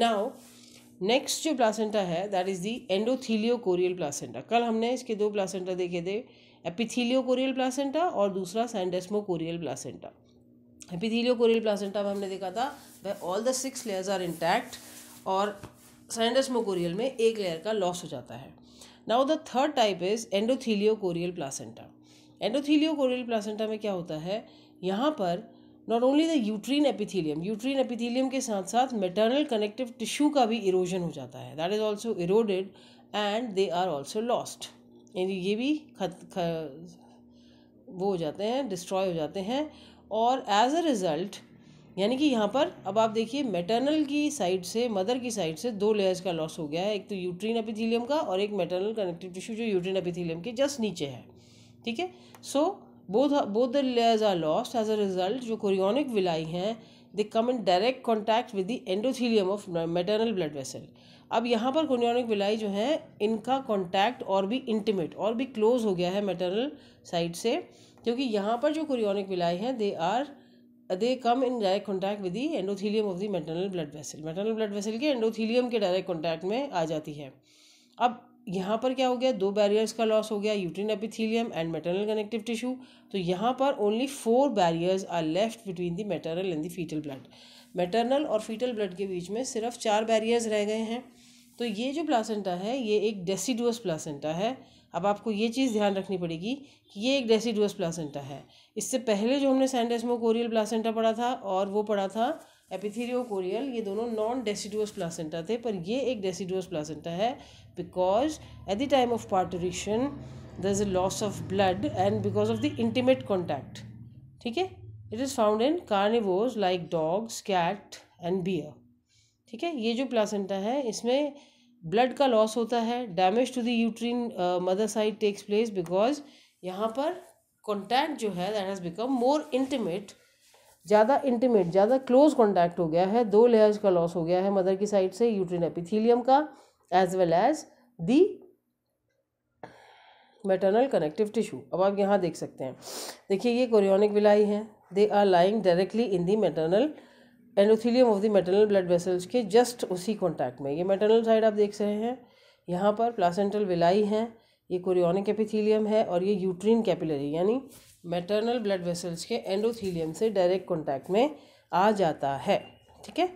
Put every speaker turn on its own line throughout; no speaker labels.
Now next जो placenta है that is the endotheliochorial placenta कल हमने इसके दो प्लासेंटा देखे थे एपिथीलियो कोरियल प्लासेंटा और दूसरा syndesmochorial placenta epitheliochorial placenta में हमने देखा था वह all the six layers are intact और सैंडेस्मो कोरियल में एक लेयर का लॉस हो जाता है now the third type is endotheliochorial placenta endotheliochorial placenta में क्या होता है यहाँ पर not only the uterine epithelium uterine epithelium के साथ साथ मेटर्नल कनेक्टिव टिश्यू का भी इरोजन हो जाता है that is also eroded and they are also lost यानी ये भी खत ख, वो हो जाते हैं डिस्ट्रॉय हो जाते हैं और एज अ रिज़ल्ट यानी कि यहाँ पर अब आप देखिए मेटर्नल की साइड से मदर की साइड से दो लेयर्स का लॉस हो गया है एक तो यूट्रीन एपिथीलियम का और एक मेटर्नल कनेक्टिव टिश्यू जो यूट्रीन एपिथीलियम के जस्ट नीचे है ठीक है सो बोध बोध the layers are lost. As a जो कोरियोनिक विलाई हैं they come in direct contact with the endothelium of maternal blood vessel अब यहाँ पर कोरियोनिक विलाई जो है इनका कॉन्टैक्ट और भी इंटीमेट और भी क्लोज हो गया है मेटरनल साइड से क्योंकि यहाँ पर जो कोरियोनिक विलाई हैं they are they come in direct contact with the endothelium of the maternal blood vessel maternal blood vessel के एंडोथीलियम के डायरेक्ट कॉन्टैक्ट में आ जाती है अब यहाँ पर क्या हो गया दो बैरियर्स का लॉस हो गया uterine epithelium and maternal connective tissue तो यहाँ पर only four barriers are left between the maternal and the fetal blood maternal और फीटल ब्लड के बीच में सिर्फ चार बैरियर्स रह गए हैं तो ये जो प्लासेंटा है ये एक डेसीडुअस प्लासेंटा है अब आपको ये चीज़ ध्यान रखनी पड़ेगी कि ये एक डेसीडुअस प्लासेंटा है इससे पहले जो हमने सैंडेस्मोकोरियल प्लासेंटा पढ़ा था और वो पढ़ा था एपिथीरियो कोरियल ये दोनों नॉन डेसिडुअस प्लासेंटा थे पर ये एक डेसिडुअस प्लासेंटा है because at the time of parturition there is a loss of blood and because of the intimate contact ठीक है it is found in carnivores like dogs cat and bear ठीक है ये जो प्लासेंटा है इसमें blood का लॉस होता है damage to the uterine mother side takes place because यहाँ पर कॉन्टैक्ट जो है that has become more intimate ज़्यादा इंटीमेट ज़्यादा क्लोज कॉन्टैक्ट हो गया है दो लेयर्स का लॉस हो गया है मदर की साइड से यूट्रिन एपिथीलियम का as well as the maternal connective tissue अब आप यहाँ देख सकते हैं देखिए ये कोरियोनिक विलाई हैं they are lying directly in the maternal endothelium of the maternal blood vessels के जस्ट उसी कॉन्टैक्ट में ये मेटर्नल साइड आप देख रहे हैं यहाँ पर प्लासेंटल विलाई हैं ये कोरियोनिक एपिथीलियम है और ये यूट्रीन कैपिलरी यानी मेटरनल ब्लड वेसल्स के एंडोथीलियम से डायरेक्ट कॉन्टैक्ट में आ जाता है ठीक है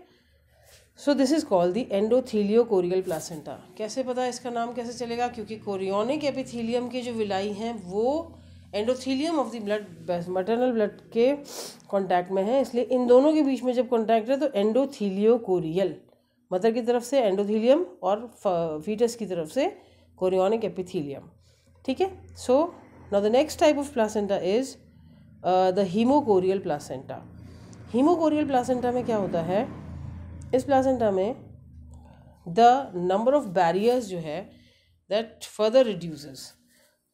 so this is called the endotheliochorial placenta कैसे पता है इसका नाम कैसे चलेगा क्योंकि कोरियोनिक एपिथीलियम के जो विलाई हैं वो endothelium of the blood maternal blood के कॉन्टैक्ट में है इसलिए इन दोनों के बीच में जब कॉन्टैक्ट है तो एंडोथीलियो कोरियल मदर की तरफ से एंडोथीलियम और फीटस की तरफ से कोरियोनिक एपिथीलियम ठीक है so Now the next type of placenta is uh, the hemochorial placenta. Hemochorial placenta में क्या होता है इस प्लासेंटा में द नंबर ऑफ बैरियर्स जो है दैट फर्दर रिड्यूसेस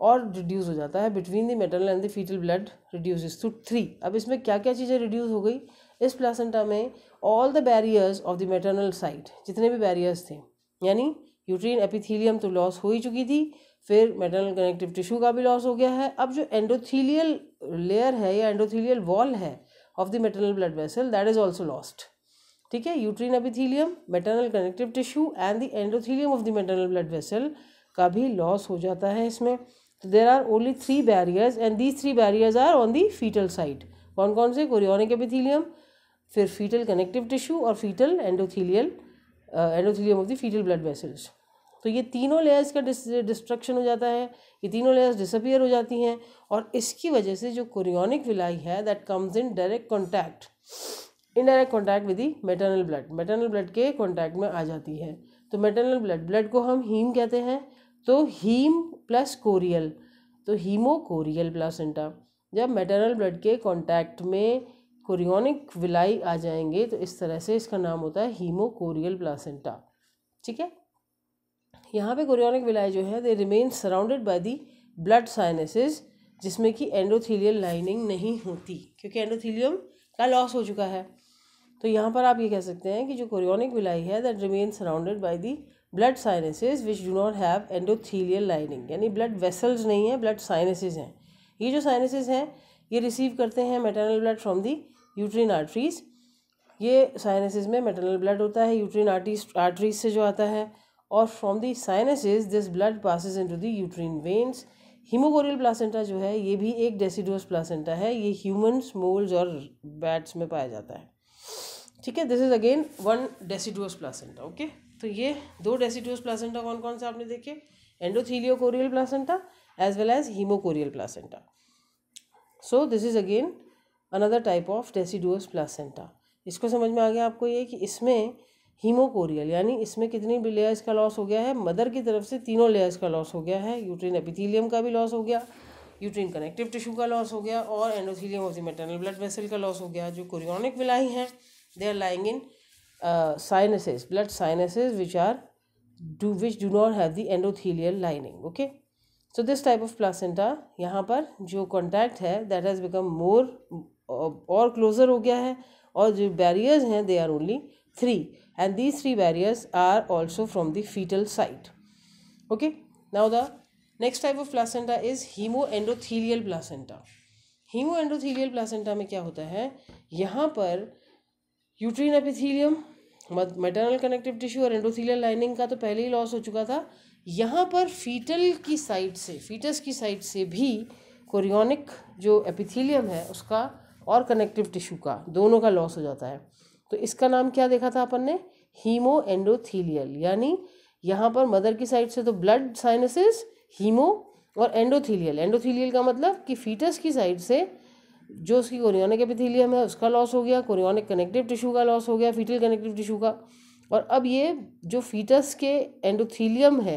और रिड्यूस हो जाता है between the maternal and the fetal blood reduces to three अब इसमें क्या क्या चीज़ें रिड्यूस हो गई इस प्लासेंटा में all the barriers of the maternal side जितने भी बैरियर्स थे यानी यूट्रीन एपिथीलियम तो लॉस हो ही चुकी थी फिर मेटरनल कनेक्टिव टिश्यू का भी लॉस हो गया है अब जो एंडोथीलियल लेयर है या एंडोथीलियल वॉल है of the maternal blood vessel that is also lost ठीक है uterine epithelium maternal connective tissue and the endothelium of the maternal blood vessel का भी लॉस हो जाता है इसमें तो there are only three barriers and these three barriers are on the fetal side कौन कौन से कोरियोनिक एपिथीलियम फिर फीटल कनेक्टिव टिश्यू और fetal endothelial endothelium of the fetal blood vessels तो ये तीनों लेयर्स का डिस्ट्रक्शन हो जाता है ये तीनों लेयर्स डिसअपियर हो जाती हैं और इसकी वजह से जो कोरियोनिक विलाई है that comes in direct contact indirect contact with the maternal blood maternal blood के कॉन्टैक्ट में आ जाती है तो मेटरनल ब्लड ब्लड को हम हीम कहते हैं तो हीम प्लस कोरियल तो हीमोकोरियल प्लासेंटा जब मेटरनल ब्लड के कॉन्टैक्ट में कोरियोनिक विलाई आ जाएंगे तो इस तरह से इसका नाम होता है हीमोकोरियल प्लासेंटा ठीक है यहाँ पे गोरियोनिक विलाई जो है they remain surrounded by the blood sinuses जिसमें कि एंडोथीलियल लाइनिंग नहीं होती क्योंकि एंडोथीलियम का लॉस हो चुका है तो यहाँ पर आप ये कह सकते हैं कि जो कोरियोनिक विलाई है that remain surrounded by the blood sinuses which do not have endothelial lining यानी ब्लड वेसल्स नहीं है ब्लड साइनसिस हैं ये जो साइनसिस हैं ये रिसीव करते हैं maternal blood from the uterine arteries ये साइनसिस में मेटरनल ब्लड होता है यूट्रीन आर्टीज आर्टरीज से जो आता है और from the sinus this blood passes to the uterine veins hemochorial placenta जो है ये भी एक डेसीडोस प्लासेंटा है ये ह्यूमन्स मोल्स और बैट्स में पाया जाता है ठीक है this is again one deciduous placenta okay तो ये दो डेसीडोस प्लासेंटा कौन कौन से आपने देखे endotheliochorial placenta as well as hemochorial placenta so this is again another type of deciduous placenta इसको समझ में आ गया आपको ये कि इसमें हीमोकोरियल यानी इसमें कितनी भी लेयर्स का लॉस हो गया है मदर की तरफ से तीनों लेयर्स का लॉस हो गया है यूट्रीन एपिथीलियम का भी लॉस हो गया यूट्रीन कनेक्टिव टिश्यू का लॉस हो गया और endothelium of the maternal blood vessel का लॉस हो गया जो कोरियोनिक विलाई हैं they are lying in sinuses blood sinuses which are do which do not have the endothelial lining okay so this type of placenta यहाँ पर जो contact है that has become मोर और क्लोजर हो गया है और जो बैरियर्स हैं they are only three and these three barriers are also from the fetal side okay now the next type of placenta is hemoendothelial placenta hemoendothelial placenta में क्या होता है यहाँ पर uterine epithelium maternal connective tissue और endothelial lining का तो पहले ही लॉस हो चुका था यहाँ पर फीटल की साइड से फीटस की साइड से भी कोरियोनिक जो एपिथीलियम है उसका और कनेक्टिव टिश्यू का दोनों का लॉस हो जाता है तो इसका नाम क्या देखा था अपन ने हीमो एंडोथीलियल यानी यहाँ पर मदर की साइड से तो ब्लड साइनसिस हीमो और एंडोथीलियल एंडोथीलियल का मतलब कि फीटस की साइड से जो उसकी कोरियोनिक एपिथीलियम है उसका लॉस हो गया कोरियोनिक कनेक्टिव टिश्यू का लॉस हो गया फीटल कनेक्टिव टिश्यू का और अब ये जो फीटस के एंडोथीलियम है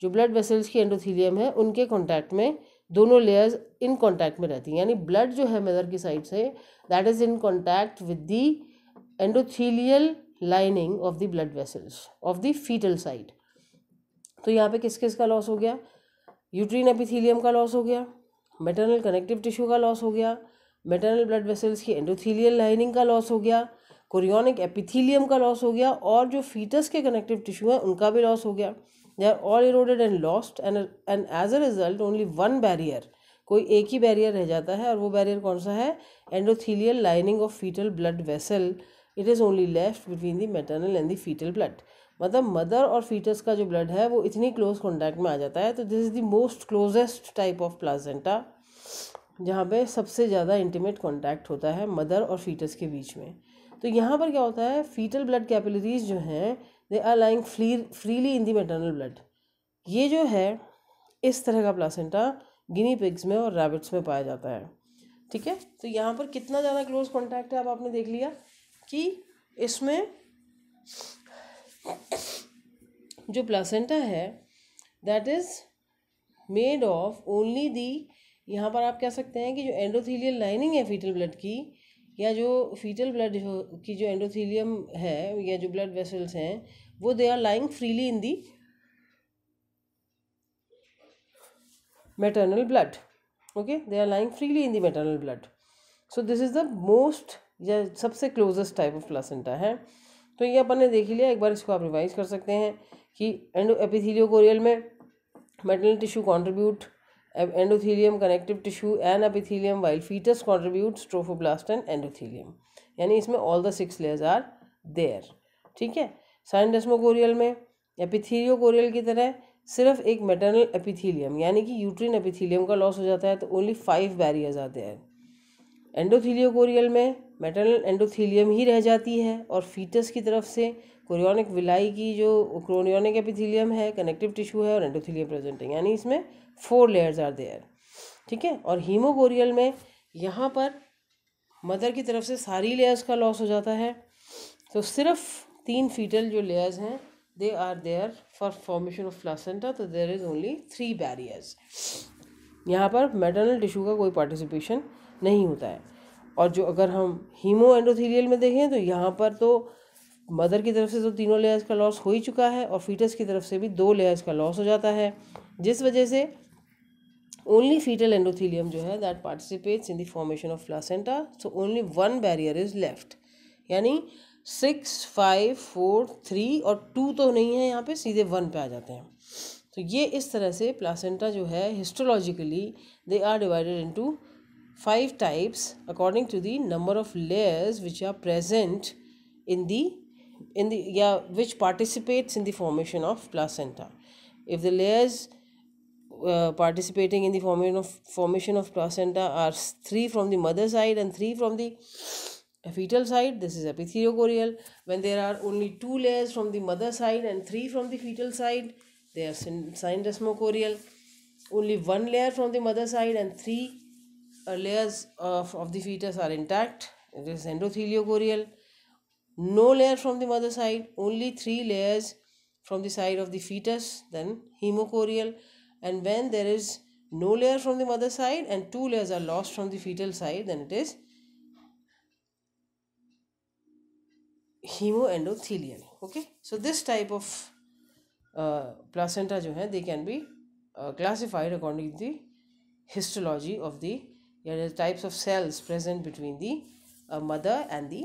जो ब्लड वेसल्स की एंडोथीलियम है उनके कॉन्टैक्ट में दोनों लेयर्स इन कॉन्टैक्ट में रहती हैं यानी ब्लड जो है मदर की साइड से that is in contact with the endothelial lining of the blood vessels of the fetal side तो यहाँ पे किस किस का लॉस हो गया यूट्रीन एपिथीलियम का लॉस हो गया मेटरनल कनेक्टिव टिश्यू का लॉस हो गया मेटरनल ब्लड वेसल्स की एंडोथीलियल लाइनिंग का लॉस हो गया कोरियोनिक एपिथीलियम का लॉस हो गया और जो फीटस के कनेक्टिव टिश्यू हैं उनका भी लॉस हो गया they are all eroded and lost and and as a result only one barrier कोई एक ही बैरियर रह जाता है और वो बैरियर कौन सा है endothelial lining of fetal blood vessel it is only left between the maternal and the fetal blood मतलब मदर और फीटस का जो ब्लड है वो इतनी क्लोज कॉन्टैक्ट में आ जाता है तो this is the most closest type of placenta जहाँ पे सबसे ज़्यादा इंटीमेट कॉन्टैक्ट होता है मदर और फीटस के बीच में तो यहाँ पर क्या होता है फीटल ब्लड कैपिलरीज जो हैं they are lying free freely in the maternal blood ये जो है इस तरह का प्लासेंटा गिनी पिग्स में और रैबिट्स में पाया जाता है ठीक है तो यहाँ पर कितना ज़्यादा क्लोज कॉन्टैक्ट है अब आपने देख लिया कि इसमें जो प्लासेंटा है that is made of only the यहाँ पर आप कह सकते हैं कि जो एंडोथीलियल लाइनिंग है फीटल ब्लड की या जो फीटल ब्लड की जो एंडोथीलियम है या जो ब्लड वेसल्स हैं वो they are lying freely in the maternal blood okay they are lying freely in the maternal blood so this is the most या सबसे क्लोजेस्ट टाइप ऑफ प्लासेंटा है तो ये अपन ने देख लिया एक बार इसको आप रिवाइज कर सकते हैं कि एंडो कोरियल में maternal tissue contribute endothelium connective tissue and epithelium while fetus contribute trophoblast and endothelium यानी इसमें all the six layers are there ठीक है साइनडेस्मोकोरियल में एपिथीलियोकोरियल की तरह सिर्फ एक मेटरनल एपिथीलियम यानी कि यूट्रिन एपिथीलियम का लॉस हो जाता है तो ओनली फाइव बैरियर्स आते हैं एंडोथीलियो कोरियल में मेटरनल एंडोथीलियम ही रह जाती है और फीटस की तरफ से क्रोनिक विलाई की जो क्रोनियोनिक एपिथीलियम है कनेक्टिव टिश्यू है और एंडोथीलियम प्रेजेंट है यानी इसमें फोर लेयर्स आर देयर ठीक है और हीमोगोरियल में यहाँ पर मदर की तरफ से सारी लेयर्स का लॉस हो जाता है तो सिर्फ तीन फीटल जो लेयर्स हैं they are there for formation of placenta तो there is only three barriers यहाँ पर मेटरनल टिश्यू का कोई पार्टिसिपेशन नहीं होता है और जो अगर हम हीमो एंडोथीलियल में देखें तो यहाँ पर तो मदर की तरफ से तो तीनों लेयर्स का लॉस हो ही चुका है और फीटस की तरफ से भी दो लेयर्स का लॉस हो जाता है जिस वजह से ओनली फीटल एंडोथीलियम जो है that participates in the formation of placenta so only one barrier is left यानी सिक्स फाइव फोर थ्री और टू तो नहीं है यहाँ पे सीधे वन पे आ जाते हैं तो ये इस तरह से प्लासेंटा जो है histologically they are divided into five types according to the number of layers which are present in the in the yeah which participates in the formation of placenta if the layers uh, participating in the formation of formation of placenta are three from the mother side and three from the fetal side this is epitheliochorial when there are only two layers from the mother side and three from the fetal side they are syndesmochorial only one layer from the mother side and three uh, layers of, of the fetus are intact. It is endotheliogorial. No layer from the mother side, only three layers from the side of the fetus, then hemochorial. And when there is no layer from the mother side and two layers are lost from the fetal side, then it is hemoendothelial. Okay, so this type of uh, placenta, jo hai, they can be uh, classified according to the histology of the there are types of cells present between the uh, mother and the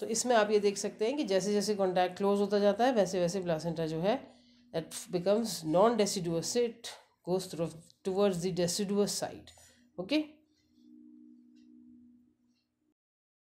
तो इसमें आप ये देख सकते हैं कि जैसे जैसे कॉन्टैक्ट क्लोज होता जाता है वैसे वैसे प्लासेंटा जो है that becomes non deciduous it goes towards the deciduous side okay